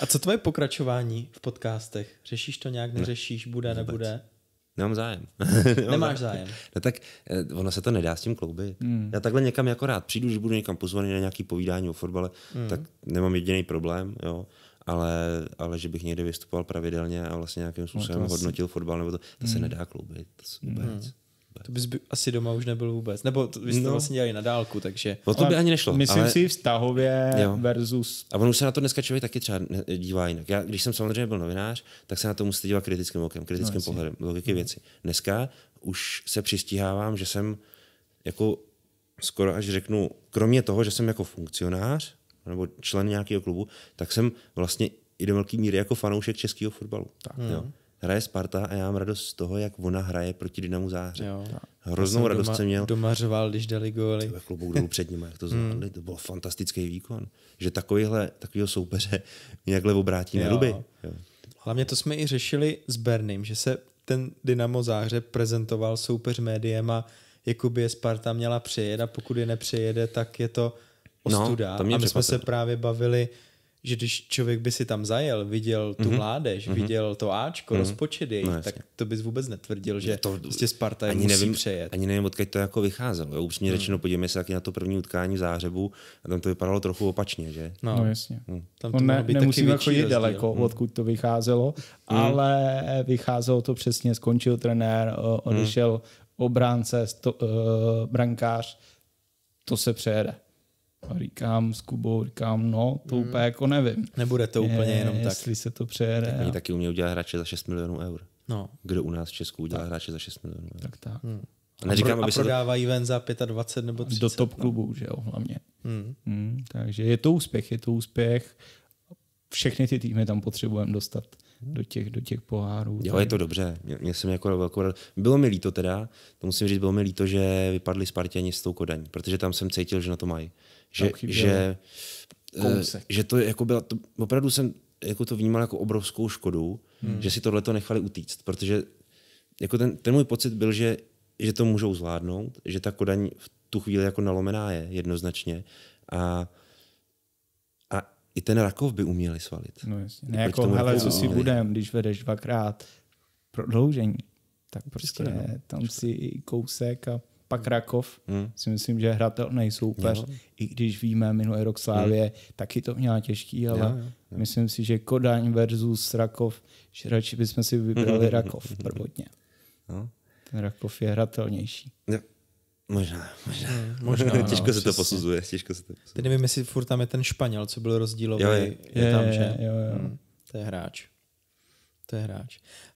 A co tvoje pokračování v podcastech? Řešíš to nějak, neřešíš, bude, Vůbec. nebude? Nemám zájem. Nemáš zájem. No tak eh, ono se to nedá s tím kloubit. Mm. Já takhle někam jako rád přijdu, že budu někam pozvaný na nějaký povídání o fotbale, mm. tak nemám jediný problém, jo. Ale, ale že bych někde vystupoval pravidelně a vlastně nějakým no, způsobem no, hodnotil fotbal, nebo to, to mm. se hmm. nedá kloubit. To vůbec. Mm. To bys by asi doma už nebyl vůbec. Nebo to, vy no. vlastně dělali na dálku, takže... No to by ani nešlo. Myslím ale... si vztahově jo. versus... A ono už se na to dneska člověk taky třeba dívá jinak. Já, když jsem samozřejmě byl novinář, tak se na to musíte dívat kritickým okem, kritickým no, pohledem, logiky mhm. věci. Dneska už se přistihávám, že jsem jako skoro až řeknu, kromě toho, že jsem jako funkcionář nebo člen nějakého klubu, tak jsem vlastně i do velké míry jako fanoušek českého fotbalu. Tak, mm. jo. Mhm hraje Sparta a já mám radost z toho, jak ona hraje proti Dynamu Záře. Jo. Hroznou jsem radost doma, jsem měl. Domařoval, když dali góly. To klobouk dolů před nimi, jak to hmm. zvládli. to byl fantastický výkon. Že takovýhle, takovýho soupeře nějakhle obrátí na ruby. Hlavně to jsme i řešili s Berným, že se ten Dynamo Záře prezentoval soupeř médiem a jakoby je Sparta měla přejet a pokud je nepřejede, tak je to no, ostuda. No, a my jsme se právě bavili, že když člověk by si tam zajel, viděl tu mm-hmm. mládež, mm-hmm. viděl to Ačko, mm-hmm. rozpočet jejich, no, tak to bys vůbec netvrdil, že to prostě Sparta je ani musí nevím, přejet. Ani nevím, odkud to jako vycházelo. Jo? Upřímně mm. řečeno, podívejme se taky na to první utkání v Zářebu a tam to vypadalo trochu opačně, že? No, no jasně. Mm. Tam no, to ne, být nemusíme taky chodit jako rozdíl. daleko, mm. odkud to vycházelo, mm. ale vycházelo to přesně, skončil trenér, hmm. odešel mm. obránce, sto, uh, brankář, to se přejede. A říkám s Kubou, říkám, no, to hmm. úplně jako nevím. Nebude to úplně je, jenom jestli tak. Jestli se to přejede. Tak oni taky umějí udělat hráče za 6 milionů eur. No. Kdo u nás v Česku udělá hráče za 6 milionů eur? Tak tak. Hmm. A, neříkám, a, pro, aby a prodávají to... ven za 25 nebo 30. Do top no. klubu, no. že jo, hlavně. Hmm. Hmm, takže je to úspěch, je to úspěch. Všechny ty týmy tam potřebujeme dostat do těch, do těch pohárů. Jo, je to dobře. Mě jsem jako velkou Bylo mi líto teda, to musím říct, bylo mi líto, že vypadli Spartěni s tou Kodaň, protože tam jsem cítil, že na to mají. Že, že, eh, Kousek. že to jako byla, to, opravdu jsem jako to vnímal jako obrovskou škodu, hmm. že si tohle to nechali utíct, protože jako ten, ten můj pocit byl, že, že to můžou zvládnout, že ta Kodaň v tu chvíli jako nalomená je jednoznačně a i ten rakov by uměli svalit. No jasně. Ne jako, hele, co si budem, když vedeš dvakrát prodloužení, tak prostě Přesně, no. tam si kousek a pak hmm. Rakov, hmm. si myslím, že je hratelný soupeř. Jo. I když víme minulý rok Slávě, hmm. taky to měla těžký, ale jo, jo, jo. myslím si, že Kodaň versus Rakov, že radši bychom si vybrali Rakov prvotně. No. Ten Rakov je hratelnější. Jo. Možná, možná. možná těžko no, se to posuzuje, těžko se to posuzuje. Teď nevím, jestli furt tam je ten Španěl, co byl rozdílový. Jo, je, je, je tam, že? Jo, jo. Hmm, to je hráč. To je hráč.